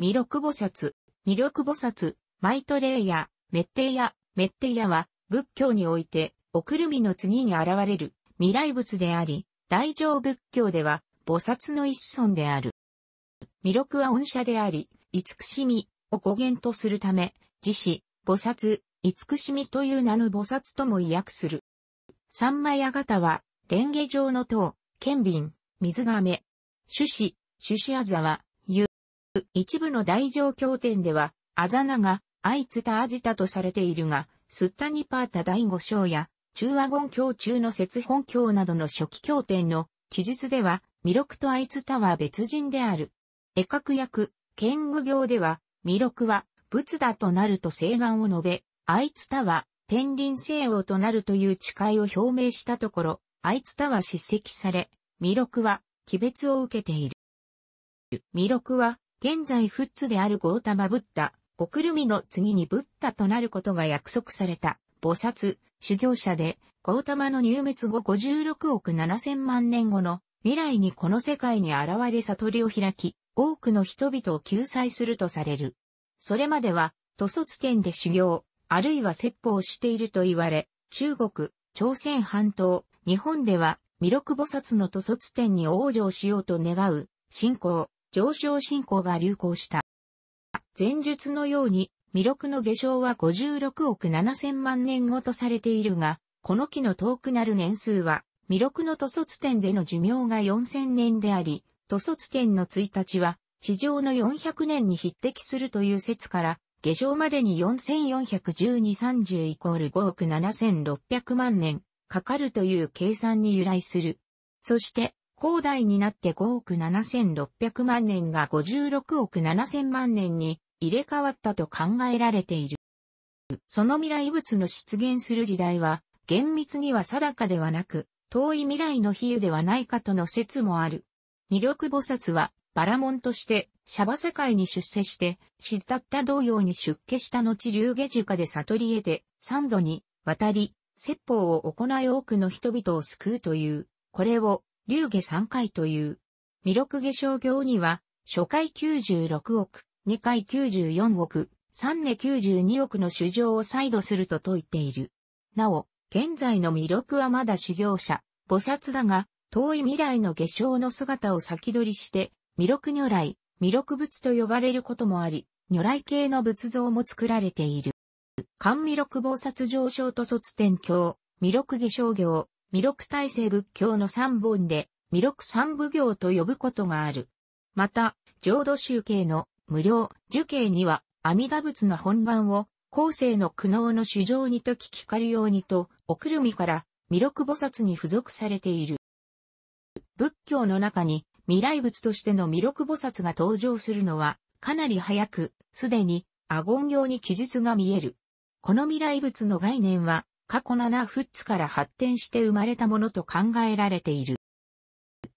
弥勒菩薩、弥勒菩薩、マイトレイヤ、メッテイヤ、メッテイヤは、仏教において、おくるみの次に現れる未来仏であり、大乗仏教では、菩薩の一尊である。弥勒は恩赦であり、慈しみを語源とするため、自死、菩薩、慈しみという名の菩薩とも意訳する。三枚あがたは、蓮華状の塔、剣瓶、水亀、種子、種子あざは、一部の大乗経典では、あざなが、あいつたあじたとされているが、スッタニパータ第五章や、中和言教中の節本教などの初期経典の記述では、弥勒とあいつたは別人である。絵格訳、剣具行では、弥勒は、仏だとなると誓願を述べ、あいつたは、天輪聖王となるという誓いを表明したところ、あいつたは叱責され、弥勒は、鬼別を受けている。弥勒は、現在仏ッであるゴータマブッダ、おくるみの次にブッダとなることが約束された、菩薩、修行者で、ゴータマの入滅後56億7000万年後の未来にこの世界に現れ悟りを開き、多くの人々を救済するとされる。それまでは、都卒天で修行、あるいは説法をしていると言われ、中国、朝鮮半島、日本では、弥勒菩薩の都卒天に往生しようと願う、信仰、上昇進行が流行した。前述のように、未勒の下昇は56億7千万年後とされているが、この木の遠くなる年数は、未勒の塗卒点での寿命が4千年であり、塗卒点の1日は、地上の400年に匹敵するという説から、下昇までに441230イコール5億7600万年かかるという計算に由来する。そして、広大になって5億7600万年が56億7000万年に入れ替わったと考えられている。その未来物の出現する時代は、厳密には定かではなく、遠い未来の比喩ではないかとの説もある。魅力菩薩は、バラモンとして、シャバ世界に出世して、知ったった同様に出家した後竜下樹下で悟り得て、三度に、渡り、説法を行い多くの人々を救うという、これを、流下3回という。弥勒下商業には、初回96億、2回94億、3年92億の主上を再度すると説いている。なお、現在の弥勒はまだ修行者、菩薩だが、遠い未来の下生の姿を先取りして、弥勒如来、弥勒仏と呼ばれることもあり、如来系の仏像も作られている。漢弥勒菩薩上昇と卒天教、弥勒下商業、弥勒大成仏教の三本で、弥勒三部行と呼ぶことがある。また、浄土宗系の無料、受刑には、阿弥陀仏の本願を、後世の苦悩の主情にと聞きかるようにと、おくるみから、弥勒菩薩に付属されている。仏教の中に、未来仏としての弥勒菩薩が登場するのは、かなり早く、すでに、阿言行に記述が見える。この未来仏の概念は、過去7フッツから発展して生まれたものと考えられている。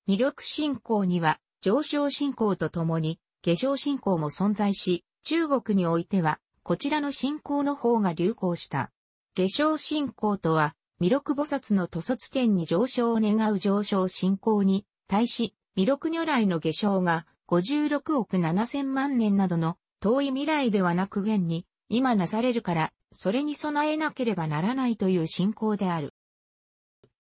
魅力信仰には上昇信仰とともに下昇信仰も存在し、中国においてはこちらの信仰の方が流行した。下昇信仰とは、弥勒菩薩の塗卒点に上昇を願う上昇信仰に対し、弥勒如来の下昇が56億7 0万年などの遠い未来ではなく現に今なされるからそれに備えなければならないという信仰である。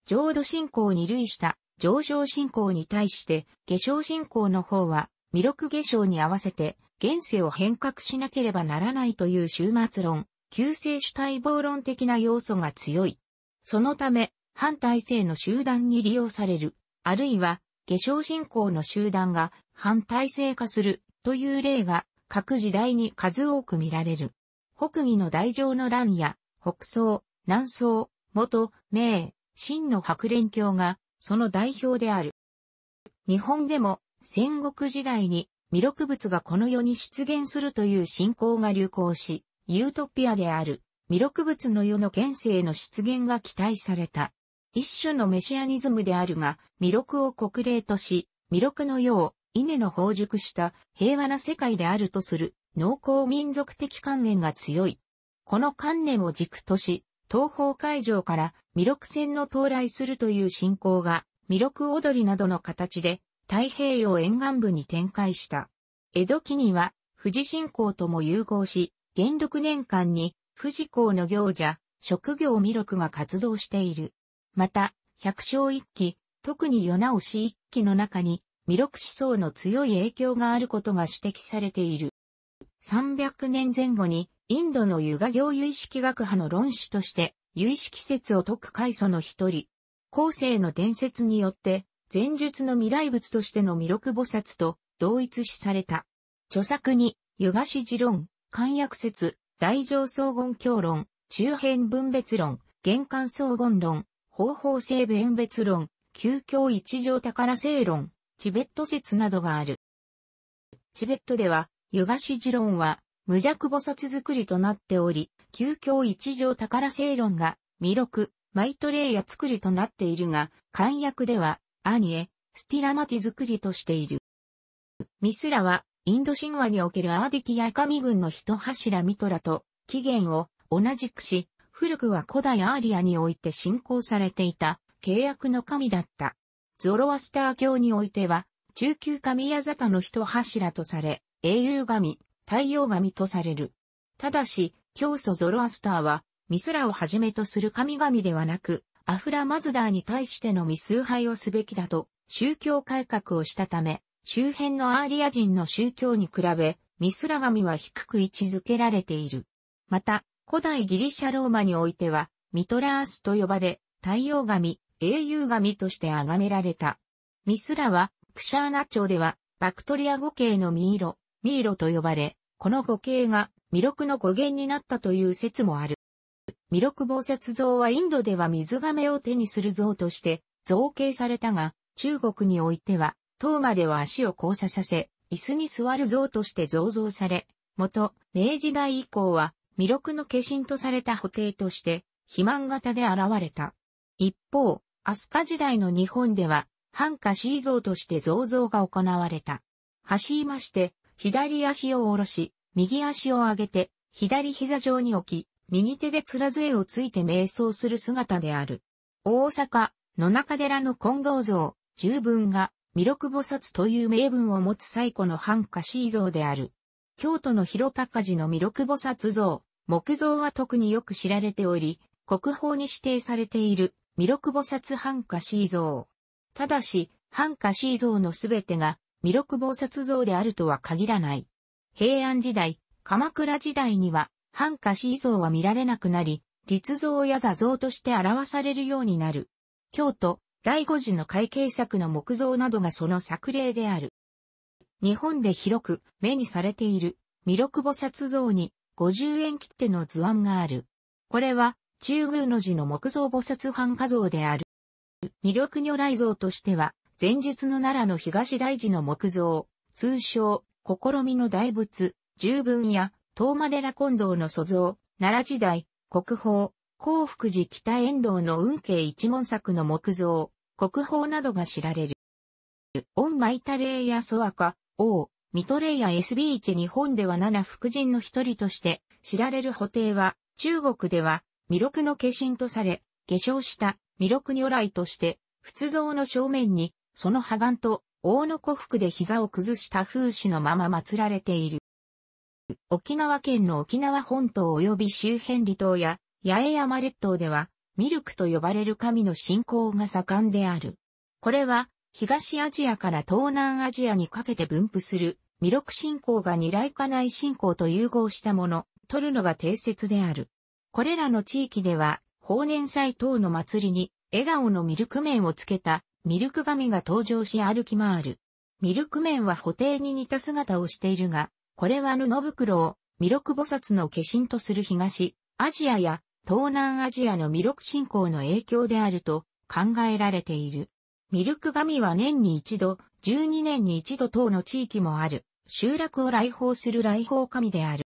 浄土信仰に類した上昇信仰に対して、化粧信仰の方は、弥勒化粧に合わせて、現世を変革しなければならないという終末論、救世主体暴論的な要素が強い。そのため、反体制の集団に利用される、あるいは、化粧信仰の集団が反体制化するという例が各時代に数多く見られる。北魏の大乗の乱や、北宋、南宋、元、明、清の白蓮教が、その代表である。日本でも、戦国時代に、弥勒物がこの世に出現するという信仰が流行し、ユートピアである、弥勒物の世の現世への出現が期待された。一種のメシアニズムであるが、弥勒を国霊とし、弥勒の世を稲の放熟した平和な世界であるとする農耕民族的観念が強い。この観念を軸とし、東方海上から弥勒船の到来するという信仰が、弥勒踊りなどの形で太平洋沿岸部に展開した。江戸期には富士信仰とも融合し、元禄年間に富士港の行者、職業弥勒が活動している。また、百姓一揆、特に世直し一揆の中に弥勒思想の強い影響があることが指摘されている。300年前後に、インドのユガ行有意識学派の論師として、有意識説を解く開祖の一人。後世の伝説によって、前述の未来物としての弥勒菩薩と同一視された。著作に、湯ガ氏持論、漢訳説、大乗荘厳教論、中辺分別論、玄関荘厳論、方法性弁別論、旧教一条宝正論、チベット説などがある。チベットでは、湯菓子持論は、無弱菩薩作りとなっており、旧教一条宝正論が、弥勒、マイトレイヤ作りとなっているが、漢訳では、アニエ、スティラマティ作りとしている。ミスラは、インド神話におけるアーディィや神軍の一柱ミトラと、起源を同じくし、古くは古代アーリアにおいて信仰されていた、契約の神だった。ゾロアスター教においては、中級神ヤザタの一柱とされ、英雄神、太陽神とされる。ただし、教祖ゾロアスターは、ミスラをはじめとする神々ではなく、アフラマズダーに対しての未崇拝をすべきだと、宗教改革をしたため、周辺のアーリア人の宗教に比べ、ミスラ神は低く位置づけられている。また、古代ギリシャローマにおいては、ミトラースと呼ばれ、太陽神、英雄神として崇められた。ミスラは、クシャーナ朝では、バクトリア語系のミイロ、ミイロと呼ばれ、この語形が弥勒の語源になったという説もある。弥勒菩薩像はインドでは水亀を手にする像として造形されたが、中国においては、塔までは足を交差させ、椅子に座る像として造像され、元、明治代以降は、弥勒の化身とされた補定として、肥満型で現れた。一方、飛鳥時代の日本では、ンカシー像として造像が行われた。はしいまして、左足を下ろし、右足を上げて、左膝上に置き、右手で面杖をついて瞑想する姿である。大阪、野中寺の金剛像、十分が、弥勒菩薩という名分を持つ最古の半華シー像である。京都の広高寺の弥勒菩薩像、木像は特によく知られており、国宝に指定されている弥勒菩薩半華シー像。ただし、半華シー像のすべてが弥勒菩薩像であるとは限らない。平安時代、鎌倉時代には、半歌死像は見られなくなり、立像や座像として表されるようになる。京都、第五寺の会計作の木像などがその作例である。日本で広く目にされている弥勒菩薩像に50円切手の図案がある。これは中宮の字の木造菩薩版画像である。弥勒如来像としては前述の奈良の東大寺の木造、通称、試みの大仏、十分や、東間寺近堂の塑像、奈良時代、国宝、幸福寺北遠道の運慶一門作の木造、国宝などが知られる。オンマイタレやソワカ、王、ミトレイやエスビーチェ日本では良福神の一人として知られる補定は、中国では、弥勒の化身とされ、化粧した弥勒如来として、仏像の正面にその破岩と、大野古福で膝を崩した風刺のまま祀られている。沖縄県の沖縄本島及び周辺離島や八重山列島では、ミルクと呼ばれる神の信仰が盛んである。これは、東アジアから東南アジアにかけて分布する、ミルク信仰が二来家内信仰と融合したもの、取るのが定説である。これらの地域では、法年祭等の祭りに、笑顔のミルク面をつけた、ミルク神が登場し歩き回る。ミルク面は補定に似た姿をしているが、これは布袋を、弥勒菩薩の化身とする東、アジアや東南アジアの弥勒信仰の影響であると考えられている。ミルク神は年に一度、12年に一度等の地域もある、集落を来訪する来訪神である。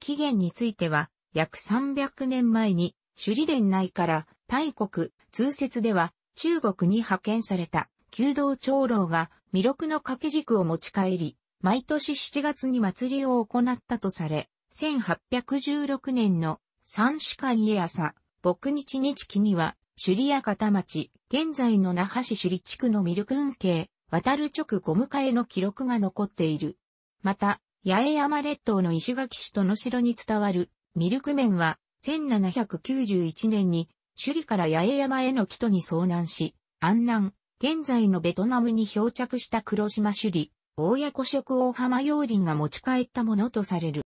起源については、約300年前に、首里伝内から、大国、通説では、中国に派遣された、弓道長老が、魅力の掛け軸を持ち帰り、毎年7月に祭りを行ったとされ、1816年の三種会家朝、牧日日記には、首里屋方町、現在の那覇市首里地区のミルク運慶、渡る直後迎えの記録が残っている。また、八重山列島の石垣市との城に伝わるミルク麺は、1791年に首里から八重山への帰途に遭難し、安南、現在のベトナムに漂着した黒島首里、屋古職大浜洋林が持ち帰ったものとされる。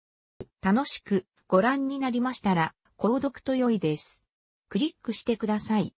楽しくご覧になりましたら、購読と良いです。クリックしてください。